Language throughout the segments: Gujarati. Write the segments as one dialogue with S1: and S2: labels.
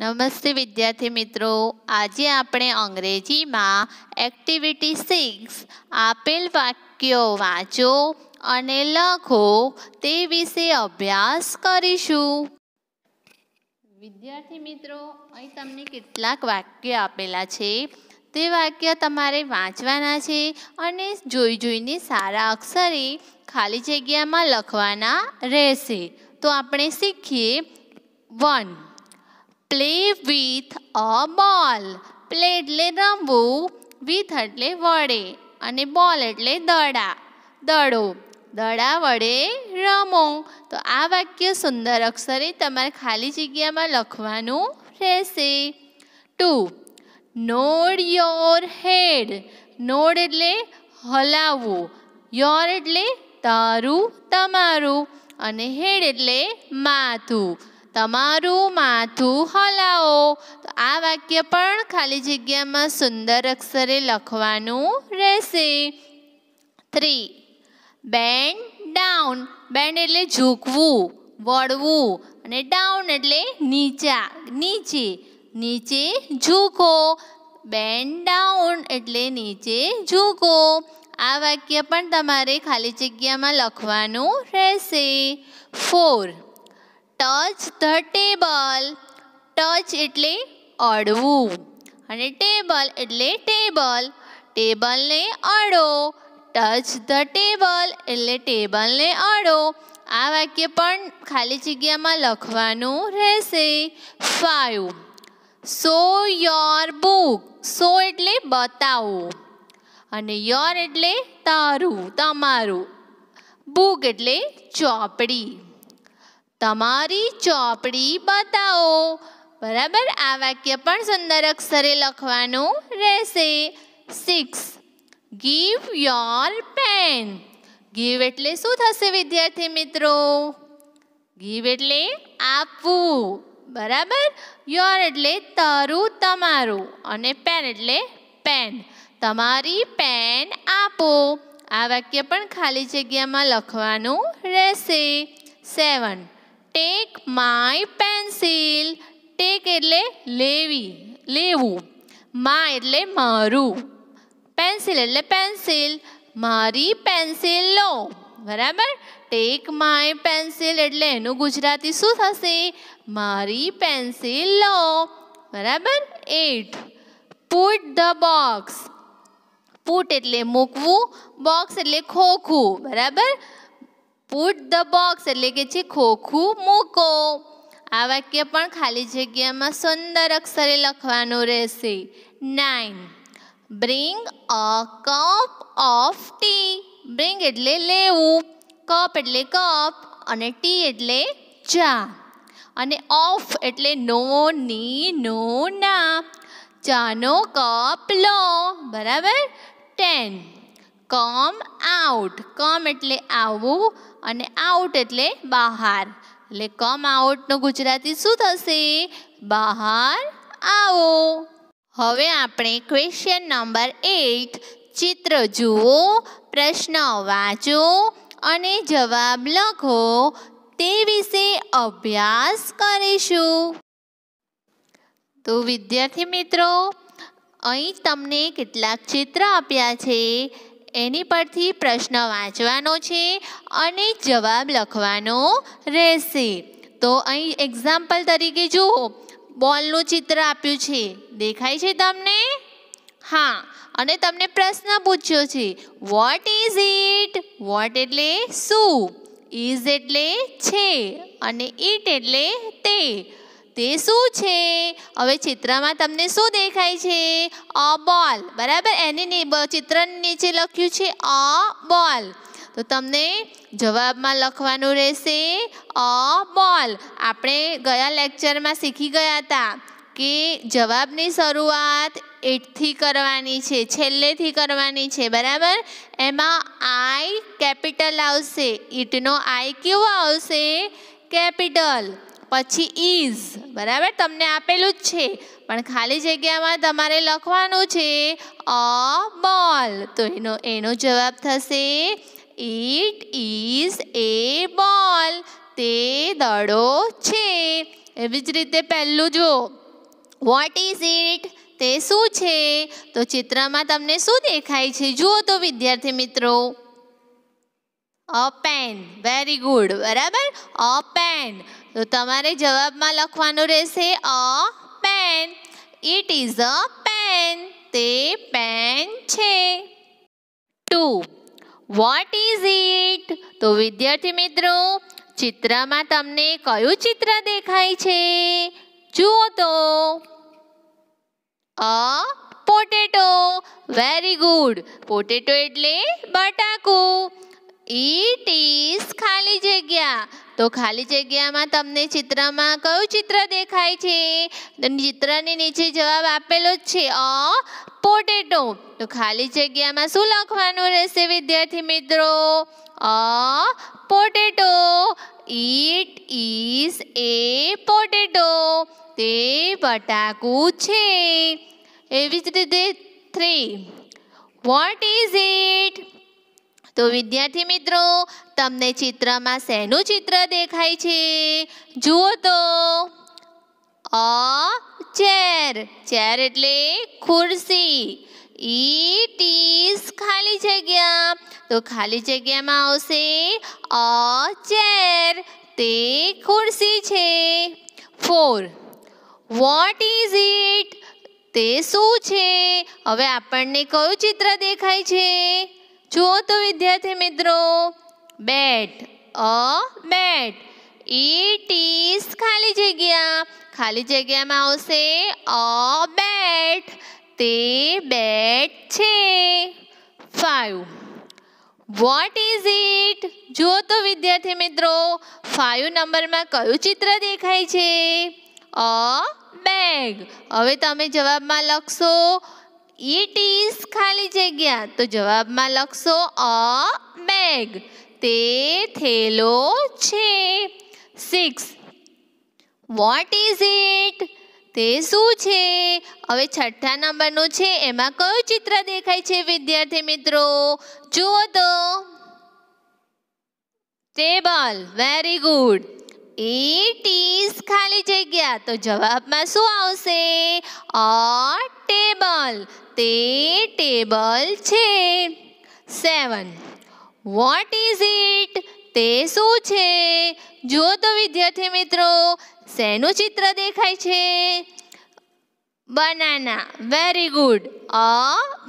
S1: નમસ્તે વિદ્યાર્થી મિત્રો આજે આપણે અંગ્રેજીમાં એક્ટિવિટી સિક્સ આપેલ વાક્યો વાંચો અને લખો તે વિશે અભ્યાસ કરીશું વિદ્યાર્થી મિત્રો અહીં તમને કેટલાક વાક્યો આપેલા છે તે વાક્ય તમારે વાંચવાના છે અને જોઈ જોઈને સારા અક્ષરે ખાલી જગ્યામાં લખવાના રહેશે તો આપણે શીખીએ વન પ્લે વિથ અ બોલ પ્લે એટલે રમવું વિથ એટલે વડે અને બોલ એટલે દડા દડો દડા વડે રમો તો આ વાક્ય સુંદર અક્ષરે તમારે ખાલી જગ્યામાં લખવાનું રહેશે two nod your head nod એટલે હલાવવું યોર એટલે તારું તમારું અને હેડ એટલે માથું તમારું માથું હલાવો આ વાક્ય પણ ખાલી જગ્યામાં સુંદર અક્ષરે લખવાનું રહેશે થ્રી બેન્ડ ડાઉન બેન્ડ એટલે ઝૂકવું વળવું અને ડાઉન એટલે નીચા નીચે નીચે ઝૂકો બેન્ડ ડાઉન એટલે નીચે ઝૂકો આ વાક્ય પણ તમારે ખાલી જગ્યામાં લખવાનું રહેશે four touch the table touch એટલે અડવું અને ટેબલ એટલે ટેબલ ટેબલને અડો ટચ ધ ટેબલ એટલે ટેબલને અડો આ વાક્ય પણ ખાલી જગ્યામાં લખવાનું રહેશે five show your book show એટલે બતાવો અને યોર એટલે તારું તમારું બુક એટલે ચોપડી તમારી ચોપડી બતાવો બરાબર આ વાક્ય પણ સુંદર અક્ષરે લખવાનું રહેશે six give your pen give એટલે શું થશે વિદ્યાર્થી મિત્રો ગીવ એટલે આપવું બરાબર યોર એટલે તારું તમારું અને પેન એટલે પેન તમારી પેન આપો આ વાક્ય પણ ખાલી જગ્યામાં લખવાનું રહેશે seven take my pencil take એટલે લેવી લેવું મા એટલે મારું પેન્સિલ એટલે પેન્સિલ મારી પેન્સિલ લો બરાબર ટેક માય પેન્સિલ એટલે એનું ગુજરાતી શું થશે મારી પેન્સિલ લો બરાબર eight put the box put એટલે મૂકવું બોક્સ એટલે ખોખું બરાબર પુટ ધ બોક્સ એટલે કે છે ખોખું મૂકો આ વાક્ય પણ ખાલી જગ્યામાં સુંદર અક્ષરે લખવાનું રહેશે nine bring a cup of tea bring એટલે લેવું કપ એટલે કપ અને ટી એટલે ચા અને ઓફ એટલે નો ની નો ના ચાનો કપ લો બરાબર ટેન કમ આઉટ કમ એટલે આવવું અને આઉટ એટલે બહાર એટલે કમ આઉટનું ગુજરાતી શું થશે બહાર આવો હવે આપણે ક્વેશ્ચન નંબર એઇટ ચિત્ર જુઓ પ્રશ્ન વાંચો અને જવાબ લખો તે વિશે અભ્યાસ કરીશું તો વિદ્યાર્થી મિત્રો અહીં તમને કેટલાક ચિત્ર આપ્યા છે એની પરથી પ્રશ્ન વાંચવાનો છે અને જવાબ લખવાનો રહેશે તો અહીં એક્ઝામ્પલ તરીકે જુઓ બોલનું ચિત્ર આપ્યું છે દેખાય છે તમને હા અને તમને પ્રશ્ન પૂછ્યો છે વોટ ઇઝ ઇટ વોટ એટલે શું ઇઝ એટલે છે અને ઇટ એટલે તે તે શું છે હવે ચિત્રમાં તમને શું દેખાય છે અ બોલ બરાબર એની ચિત્ર નીચે લખ્યું છે અ બોલ તો તમને જવાબમાં લખવાનું રહેશે અ બોલ આપણે ગયા લેક્ચરમાં શીખી ગયા હતા કે જવાબની શરૂઆત એટથી કરવાની છે છેલ્લેથી કરવાની છે બરાબર એમાં આઈ કેપિટલ આવશે ઇટનો આઈ કેવો આવશે કેપિટલ પછી ઇઝ બરાબર તમને આપેલું જ છે પણ ખાલી જગ્યામાં તમારે લખવાનું છે અ બોલ તો એનો એનો જવાબ થશે ઇટ ઇઝ એ બોલ તે દડો છે એવી જ રીતે પહેલું જુઓ વોટ ઇઝ ઇટ તે શું છે તો ચિત્રમાં તમને શું દેખાય છે જુઓ તો વિદ્યાર્થી મિત્રો અ પેન વેરી ગુડ બરાબર અ પેન તો તમારે જવાબમાં લખવાનું રહેશે a pen it is a pen તે પેન છે ટુ વોટ ઇઝ ઇટ તો વિદ્યાર્થી મિત્રો ચિત્રમાં તમને કયું ચિત્ર દેખાય છે જુઓ તો a potato very good potato એટલે બટાકું ઇટ ઇઝ ખાલી જગ્યા તો ખાલી જગ્યામાં તમને ચિત્રમાં કયું ચિત્ર દેખાય છે ચિત્રની નીચે જવાબ આપેલો જ છે અ પોટેટો તો ખાલી જગ્યામાં શું લખવાનું રહેશે વિદ્યાર્થી મિત્રો a potato it is a potato તે બટાકું છે એવી જ રીતે થ્રી વોટ ઇઝ ઇટ તો વિદ્યાર્થી મિત્રો તમને ચિત્રમાં શેનું ચિત્ર દેખાય છે જુઓ તો અ ચેર ચેર એટલે ખુરશી ઈટ ઇઝ ખાલી જગ્યા તો ખાલી જગ્યામાં આવશે અ ચેર તે ખુરશી છે ફોર વોટ ઇઝ ઇટ તે શું છે હવે આપણને કયું ચિત્ર દેખાય છે જુઓ તો વિદ્યાર્થી મિત્રો બેટ અ બેટ ઇટ ઇઝ ખાલી જગ્યા ખાલી જગ્યામાં આવશે અ બેટ તે બેટ છે ફાઈવ વોટ ઇઝ ઇટ જુઓ તો વિદ્યાર્થી મિત્રો ફાઈવ નંબરમાં કયું ચિત્ર દેખાય છે અ બેગ હવે તમે જવાબમાં લખશો ઇટ ઇઝ ખાલી જગ્યા તો જવાબમાં લખશો અ બેગ તે થેલો છે સિક્સ વોટ ઇઝ ઇટ તે શું છે હવે છઠ્ઠા નંબરનું છે એમાં કયું ચિત્ર દેખાય છે વિદ્યાર્થી મિત્રો જુઓ તો table very good it is ખાલી જગ્યા તો જવાબમાં શું આવશે અ ટેબલ તે ટેબલ છે સેવન વોટ ઇઝ ઇટ તે શું છે જો તો વિદ્યાર્થી મિત્રો શેનું ચિત્ર દેખાય છે banana very good a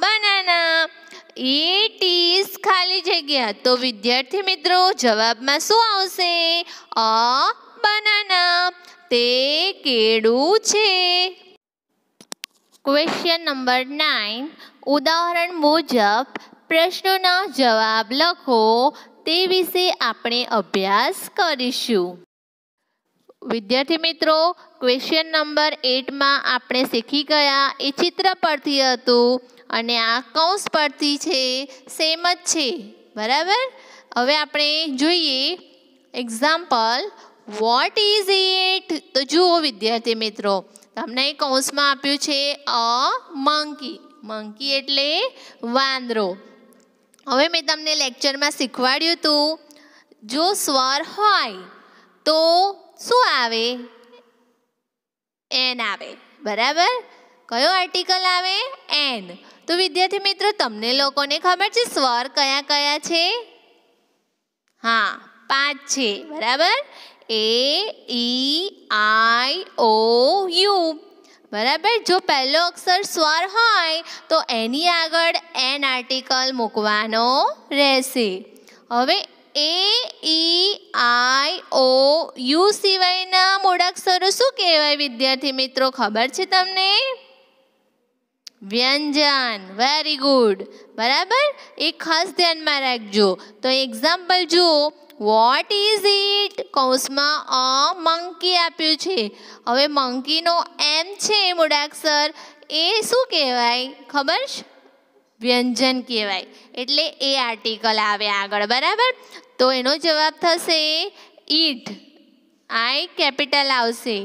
S1: banana it is ખાલી જગ્યા તો વિદ્યાર્થી મિત્રો જવાબમાં શું આવશે અ બનાના તે કેળું છે ક્વેશ્ચન નંબર નાઇન ઉદાહરણ મુજબ પ્રશ્નોના જવાબ લખો તે વિશે આપણે અભ્યાસ કરીશું વિદ્યાર્થી મિત્રો ક્વેશ્ચન નંબર એટમાં આપણે શીખી ગયા એ ચિત્ર પરથી હતું અને આ કૌંસ પરથી છે સેમ જ છે બરાબર હવે આપણે જોઈએ એક્ઝામ્પલ વોટ ઇઝ ઇટ તો જુઓ વિદ્યાર્થી મિત્રો તમને કૌંસમાં આપ્યું છે અ મંકી મંકી એટલે વાંદરો હવે મેં તમને લેક્ચરમાં શીખવાડ્યું હતું જો સ્વર હોય તો શું આવે એન આવે બરાબર કયો આર્ટિકલ આવે એન તો વિદ્યાર્થી મિત્રો તમને લોકોને ખબર છે સ્વર કયા કયા છે હા પાંચ છે બરાબર એ ઈ આઈ ઓ યુ બરાબર જો પહેલો અક્ષર સ્વર હોય તો એની આગળ એન આર્ટિકલ મૂકવાનો રહેશે હવે એ ઈ આઈ ઓ યુ સિવાયના મૂળાક્ષરો શું કહેવાય વિદ્યાર્થી મિત્રો ખબર છે તમને વ્યંજન વેરી ગુડ બરાબર એ ખાસ ધ્યાનમાં રાખજો તો એક્ઝામ્પલ જુઓ વોટ ઇઝ ઇટ કૌંસમાં અ મંકી આપ્યું છે હવે મંકીનો એમ છે મૂળાક્ષર એ શું કહેવાય ખબર છે વ્યંજન કહેવાય એટલે એ આર્ટિકલ આવે આગળ બરાબર તો એનો જવાબ થશે ઇટ આઈ કેપિટલ આવશે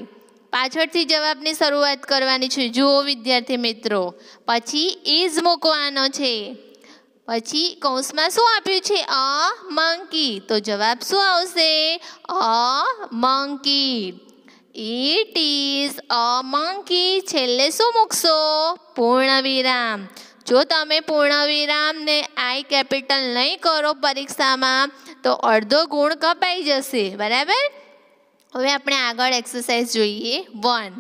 S1: પાછળથી જવાબની શરૂઆત કરવાની છે જુઓ વિદ્યાર્થી મિત્રો પછી ઇઝ મૂકવાનો છે પછી કૌંસમાં શું આપ્યું છે અ મંકી તો જવાબ શું આવશે a monkey it is a monkey છેલ્લે શું મૂકશો પૂર્ણ વિરામ જો તમે પૂર્ણ વિરામને આઈ કેપિટલ નહીં કરો પરીક્ષામાં તો અડધો ગુણ કપાઈ જશે બરાબર હવે આપણે આગળ એક્સરસાઇઝ જોઈએ વન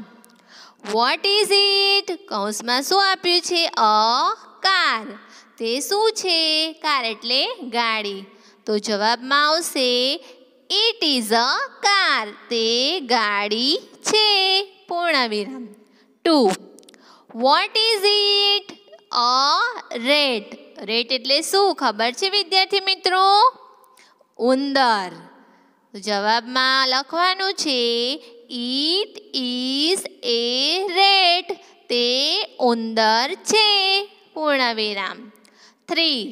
S1: વોટ ઇઝ ઇટ કૌંસમાં શું આપ્યું છે અ કાર તે શું છે કાર એટલે ગાડી તો જવાબમાં આવશે ઇટ ઇઝ અ કાર તે ગાડી છે પૂર્ણવિરામ two what is it a rat rat એટલે શું ખબર છે વિદ્યાર્થી મિત્રો ઉંદર જવાબમાં લખવાનું છે ઈટ ઇઝ એ રેટ તે ઉંદર છે પૂર્ણ વિરામ થ્રી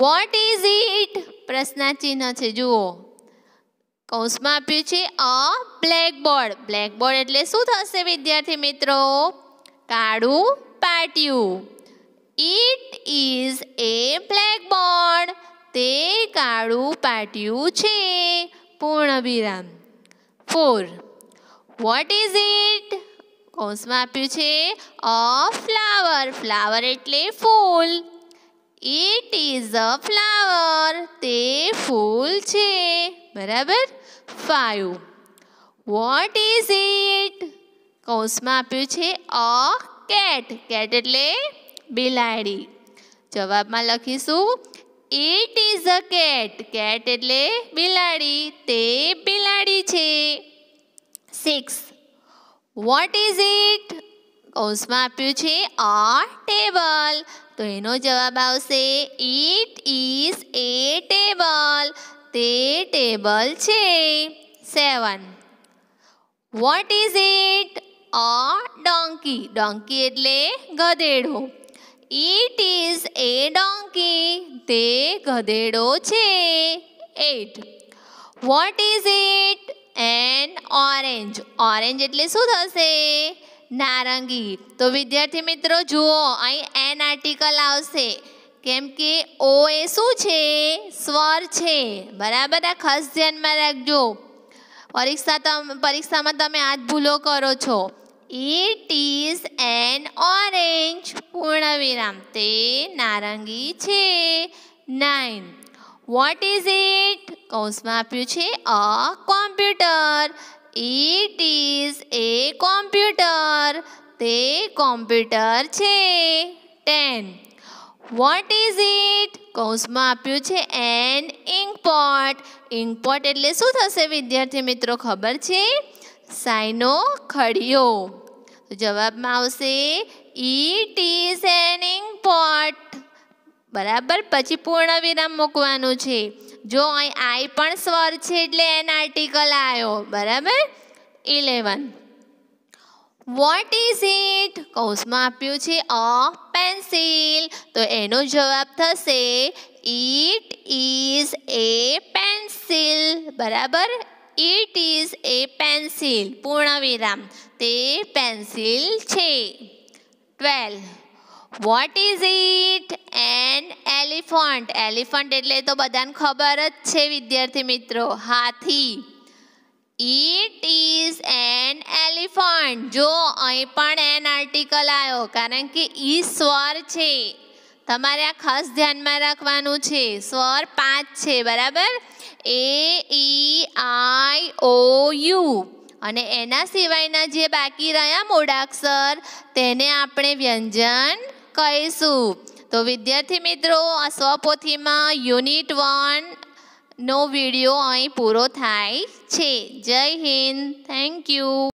S1: વોટ ઇઝ ઇટ પ્રશ્નાચિહ્ન છે જુઓ કૌંસમાં આપ્યું છે અ બ્લેકબોર્ડ બ્લેકબોર્ડ એટલે શું થશે વિદ્યાર્થી મિત્રો કાળું પાટિયું ઇટ ઇઝ એ બ્લેકબોર્ડ તે કાળું પાટિયું છે પૂર્ણ વિરામ ફોર વોટ ઇઝ ઇટ કોષમાં આપ્યું છે અ ફ્લાવર ફ્લાવર એટલે ફૂલ ઇટ ઇઝ અ ફ્લાવર તે ફૂલ છે બરાબર ફાઈવ વોટ ઇઝ ઇટ કૌંસમાં આપ્યું છે અ કેટ કેટ એટલે બિલાડી જવાબમાં લખીશું 8 इज अ कैट कैट એટલે બિલાડી તે બિલાડી છે 6 વોટ ઇઝ ઇટ કૌસમાં આપ્યું છે આર ટેબલ તો એનો જવાબ આવશે ઇટ ઇઝ અ ટેબલ તે ટેબલ છે 7 what is it are donkey donkey એટલે ગધેડો ઇટ ઇઝ એ ડોંકી તે ગધેડો છે eight what is it an orange orange એટલે શું થશે નારંગી તો વિદ્યાર્થી મિત્રો જુઓ અહીં એન આર્ટિકલ આવશે કેમ કે ઓ એ શું છે સ્વર છે બરાબર આ ખાસ ધ્યાનમાં રાખજો પરીક્ષા પરીક્ષામાં તમે આ ભૂલો કરો છો ઇટ ઇઝ એન ઓરેન્જ પૂર્ણ વિરામ તે નારંગી છે નાઇન વોટ ઇઝ ઇટ કૌંસમાં આપ્યું છે a computer it is a computer તે કોમ્પ્યુટર છે ટેન વોટ ઇઝ ઇટ કૌંસમાં આપ્યું છે એન ઇંકપોટ ઇંકપોટ એટલે શું થશે વિદ્યાર્થી મિત્રો ખબર છે સાયનો ખડિયો તો જવાબમાં આવશે ઈટ ઇઝ એન ઇમ્પોર્ટ બરાબર પછી પૂર્ણ વિરામ મૂકવાનું છે જો અહીં આઈ પણ સ્વર છે એટલે એન આર્ટિકલ આવ્યો બરાબર ઇલેવન વોટ ઇઝ ઇટ કૌંસમાં આપ્યું છે અ પેન્સિલ તો એનો જવાબ થશે ઇટ ઇઝ એ પેન્સિલ બરાબર इट इज ए पेंसिल पूर्ण विराम ते पेंसिल छे 12 what is it an elephant elephant એટલે તો બદાન ખબર જ છે વિદ્યાર્થી મિત્રો હાથી ઈટ इज एन एलिफेंट જો આય પણ એન આર્ટિકલ આયો કારણ કે ઈ સ્વાર છે તમારે આ ખાસ ધ્યાનમાં રાખવાનું છે સ્વર પાંચ છે બરાબર એ ઈ આઈ ઓ યુ અને એના સિવાયના જે બાકી રહ્યા મોડાક્ષર તેને આપણે વ્યંજન કહીશું તો વિદ્યાર્થી મિત્રો આ સ્વપોથીમાં યુનિટ વનનો વિડીયો અહીં પૂરો થાય છે જય હિન્દ થેન્ક યુ